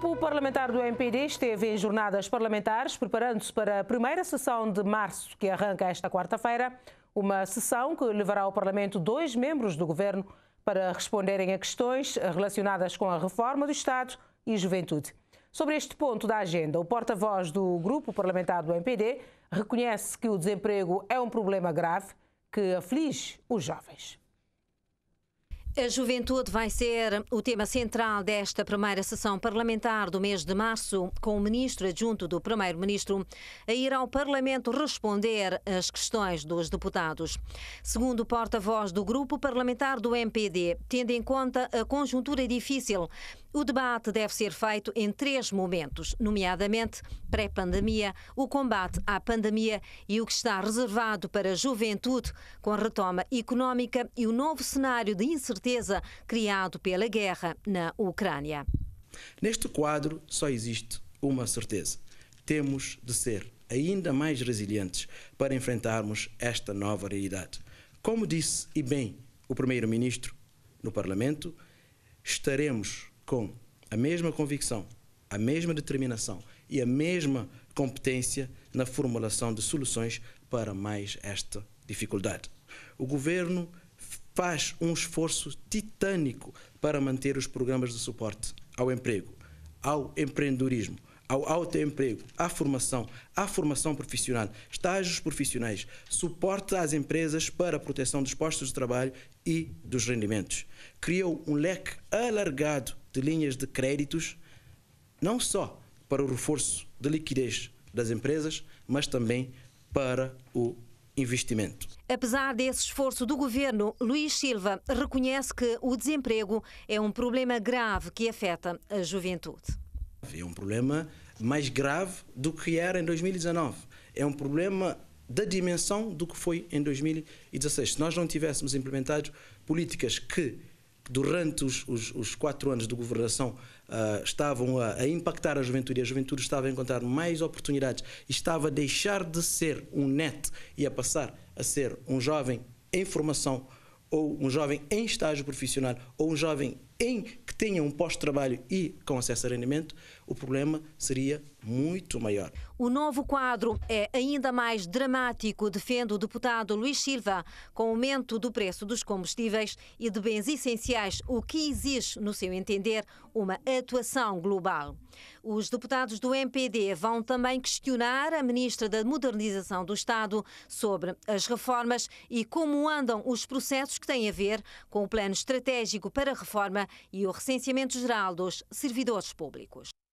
grupo parlamentar do MPD esteve em jornadas parlamentares, preparando-se para a primeira sessão de março, que arranca esta quarta-feira. Uma sessão que levará ao Parlamento dois membros do governo para responderem a questões relacionadas com a reforma do Estado e juventude. Sobre este ponto da agenda, o porta-voz do grupo parlamentar do MPD reconhece que o desemprego é um problema grave que aflige os jovens. A juventude vai ser o tema central desta primeira sessão parlamentar do mês de março, com o ministro adjunto do primeiro-ministro a ir ao Parlamento responder às questões dos deputados. Segundo o porta-voz do grupo parlamentar do MPD, tendo em conta a conjuntura difícil o debate deve ser feito em três momentos, nomeadamente pré-pandemia, o combate à pandemia e o que está reservado para a juventude, com a retoma económica e o novo cenário de incerteza criado pela guerra na Ucrânia. Neste quadro só existe uma certeza: temos de ser ainda mais resilientes para enfrentarmos esta nova realidade. Como disse e bem o Primeiro-Ministro no Parlamento, estaremos com a mesma convicção, a mesma determinação e a mesma competência na formulação de soluções para mais esta dificuldade. O governo faz um esforço titânico para manter os programas de suporte ao emprego, ao empreendedorismo, ao autoemprego, à formação, à formação profissional, estágios profissionais, suporte às empresas para a proteção dos postos de trabalho e dos rendimentos. Criou um leque alargado de linhas de créditos, não só para o reforço de liquidez das empresas, mas também para o investimento. Apesar desse esforço do governo, Luís Silva reconhece que o desemprego é um problema grave que afeta a juventude. É um problema mais grave do que era em 2019. É um problema da dimensão do que foi em 2016. Se nós não tivéssemos implementado políticas que, durante os, os, os quatro anos de governação, uh, estavam a, a, impactar a juventude a juventude estava a encontrar mais oportunidades, estava a deixar de ser um net e a passar a ser um jovem em formação ou um jovem em estágio profissional ou um jovem em tenham um pós-trabalho e com acesso a rendimento, o problema seria muito maior. O novo quadro é ainda mais dramático, defende o deputado Luís Silva, com o aumento do preço dos combustíveis e de bens essenciais, o que exige, no seu entender, uma atuação global. Os deputados do MPD vão também questionar a ministra da Modernização do Estado sobre as reformas e como andam os processos que têm a ver com o plano estratégico para a reforma e o recenseamento geral dos servidores públicos.